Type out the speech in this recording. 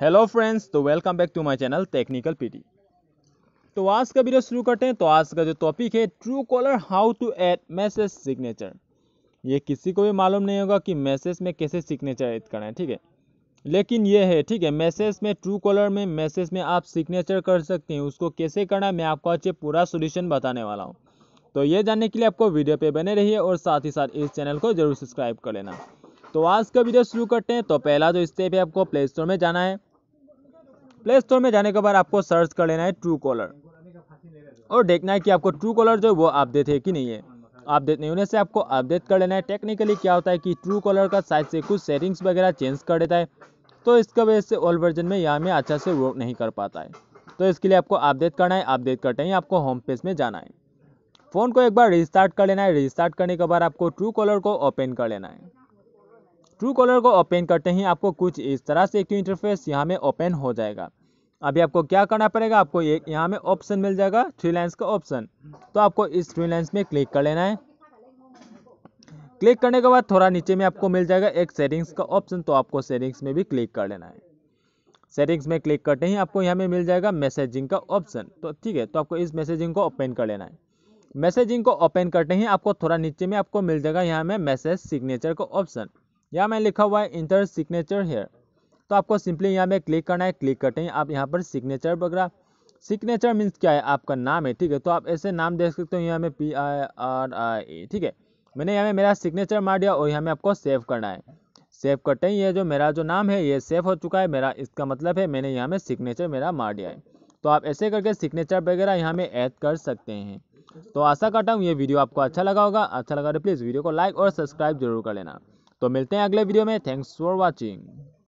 hello friends तो welcome back to my channel technical PT तो आज का वीडियो शुरू करते हैं तो आज का जो टॉपिक है Truecaller how to add message signature ये किसी को भी मालूम नहीं होगा कि मैसेज में कैसे सिग्नेचर ऐड करना है ठीक है लेकिन ये है ठीक है मैसेज में ट्रू कॉलर में मैसेज में आप सिग्नेचर कर सकते हैं उसको कैसे करना है मैं आपको अच्छे पूरा सोल्यूशन बताने वाला हूँ तो ये जानने के लिए आपको वीडियो पे बने रहिए और साथ ही साथ इस चैनल को जरूर सब्सक्राइब कर लेना तो आज का वीडियो शुरू करते हैं तो पहला जो स्टेप है आपको प्ले स्टोर में जाना है प्ले स्टोर में जाने के बाद आपको सर्च कर लेना है ट्रू कॉलर और देखना है कि आपको ट्रू कॉलर जो है वो अपडेट है कि नहीं है अपडेट नहीं होने से आपको अपडेट कर लेना है टेक्निकली क्या होता है कि ट्रू कॉलर का साइज से कुछ सेटिंग्स वगैरह चेंज कर देता है तो इसका वजह से ओल्ड वर्जन में यहाँ में अच्छा से वर्क नहीं कर पाता है तो इसके लिए आपको अपडेट करना है अपडेट करते ही आपको होम पेज में जाना है फ़ोन को एक बार रिस्टार्ट कर लेना है रिस्टार्ट करने के बाद आपको ट्रू कॉलर को ओपन कर लेना है ट्रू कॉलर को ओपन करते ही आपको कुछ इस तरह से एक इंटरफेस यहाँ में ओपन हो जाएगा अभी आपको क्या करना पड़ेगा आपको एक यहाँ में ऑप्शन मिल जाएगा थ्री लाइन्स का ऑप्शन तो आपको इस थ्री लाइन्स में क्लिक कर लेना है क्लिक करने के बाद थोड़ा नीचे में आपको मिल जाएगा एक सेटिंग्स का ऑप्शन तो आपको सेटिंग्स में भी क्लिक कर लेना है सेटिंग्स में क्लिक करते ही आपको यहाँ में मिल जाएगा मैसेजिंग का ऑप्शन तो ठीक है तो आपको इस मैसेजिंग को ओपन कर लेना है मैसेजिंग को ओपन करते ही आपको थोड़ा नीचे में आपको मिल जाएगा यहाँ में मैसेज सिग्नेचर का ऑप्शन यहाँ मैं लिखा हुआ है इंटर सिग्नेचर हेयर तो आपको सिंपली यहाँ पे क्लिक करना है क्लिक करते हैं आप यहाँ पर सिग्नेचर वगैरह सिग्नेचर मीन्स क्या है आपका नाम है ठीक है तो आप ऐसे नाम देख सकते हो यहाँ में पी आई आर आई ए ठीक है मैंने यहाँ में मेरा सिग्नेचर मार दिया और यहाँ में आपको सेव करना है सेव करते हैं ये जो मेरा जो नाम है ये सेव हो चुका है मेरा इसका मतलब है मैंने यहाँ में सिग्नेचर मेरा मार दिया है तो आप ऐसे करके सिग्नेचर वगैरह यहाँ में ऐड कर सकते हैं तो आशा करता हूँ ये वीडियो आपको अच्छा लगा होगा अच्छा लगा तो प्लीज़ वीडियो को लाइक और सब्सक्राइब जरूर कर लेना तो मिलते हैं अगले वीडियो में थैंक्स फॉर वॉचिंग